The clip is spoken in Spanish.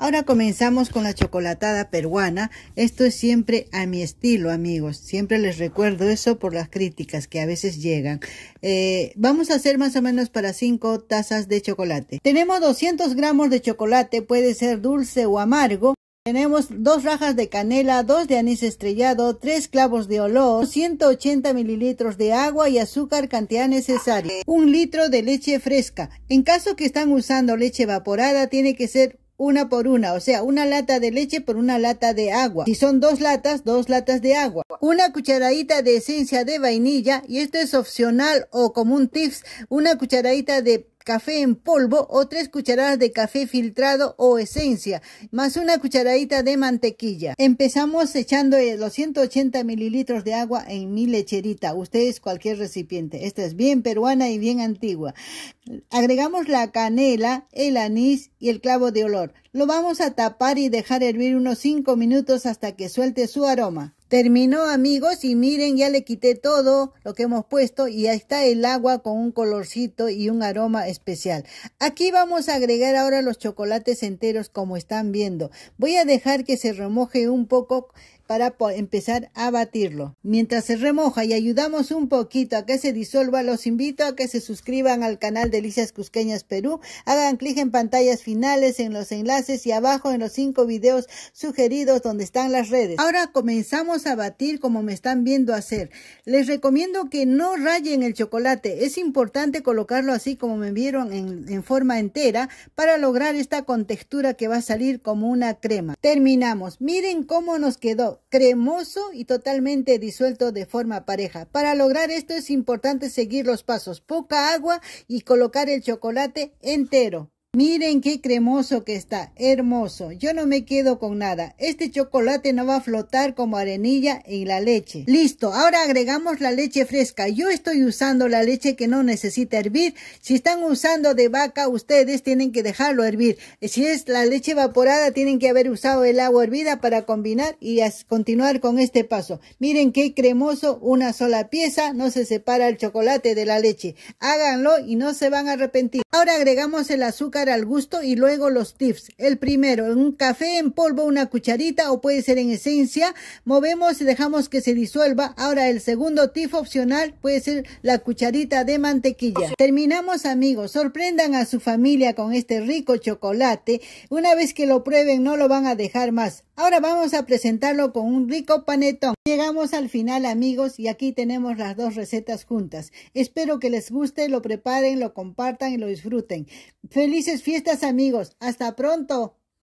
Ahora comenzamos con la chocolatada peruana. Esto es siempre a mi estilo, amigos. Siempre les recuerdo eso por las críticas que a veces llegan. Eh, vamos a hacer más o menos para 5 tazas de chocolate. Tenemos 200 gramos de chocolate, puede ser dulce o amargo. Tenemos dos rajas de canela, dos de anís estrellado, tres clavos de olor, 180 mililitros de agua y azúcar cantidad necesaria, un litro de leche fresca. En caso que están usando leche evaporada, tiene que ser una por una, o sea, una lata de leche por una lata de agua. Si son dos latas, dos latas de agua. Una cucharadita de esencia de vainilla, y esto es opcional o como un tips, una cucharadita de café en polvo o tres cucharadas de café filtrado o esencia, más una cucharadita de mantequilla. Empezamos echando eh, los 180 mililitros de agua en mi lecherita. Ustedes cualquier recipiente. Esta es bien peruana y bien antigua. Agregamos la canela, el anís y el clavo de olor. Lo vamos a tapar y dejar hervir unos 5 minutos hasta que suelte su aroma. Terminó amigos y miren ya le quité todo lo que hemos puesto y ahí está el agua con un colorcito y un aroma especial. Aquí vamos a agregar ahora los chocolates enteros como están viendo. Voy a dejar que se remoje un poco para empezar a batirlo. Mientras se remoja y ayudamos un poquito a que se disuelva, los invito a que se suscriban al canal Delicias Cusqueñas Perú, hagan clic en pantallas finales, en los enlaces y abajo en los cinco videos sugeridos donde están las redes. Ahora comenzamos a batir como me están viendo hacer. Les recomiendo que no rayen el chocolate, es importante colocarlo así como me vieron en, en forma entera para lograr esta contextura que va a salir como una crema. Terminamos, miren cómo nos quedó cremoso y totalmente disuelto de forma pareja. Para lograr esto es importante seguir los pasos, poca agua y colocar el chocolate entero. Miren qué cremoso que está, hermoso. Yo no me quedo con nada. Este chocolate no va a flotar como arenilla en la leche. Listo, ahora agregamos la leche fresca. Yo estoy usando la leche que no necesita hervir. Si están usando de vaca, ustedes tienen que dejarlo hervir. Si es la leche evaporada, tienen que haber usado el agua hervida para combinar y continuar con este paso. Miren qué cremoso, una sola pieza, no se separa el chocolate de la leche. Háganlo y no se van a arrepentir. Ahora agregamos el azúcar al gusto y luego los tips. El primero, en un café en polvo, una cucharita o puede ser en esencia. Movemos y dejamos que se disuelva. Ahora el segundo tip opcional puede ser la cucharita de mantequilla. Terminamos amigos, sorprendan a su familia con este rico chocolate. Una vez que lo prueben no lo van a dejar más. Ahora vamos a presentarlo con un rico panetón. Llegamos al final amigos y aquí tenemos las dos recetas juntas. Espero que les guste, lo preparen, lo compartan y lo disfruten. Feliz Felices fiestas amigos. Hasta pronto.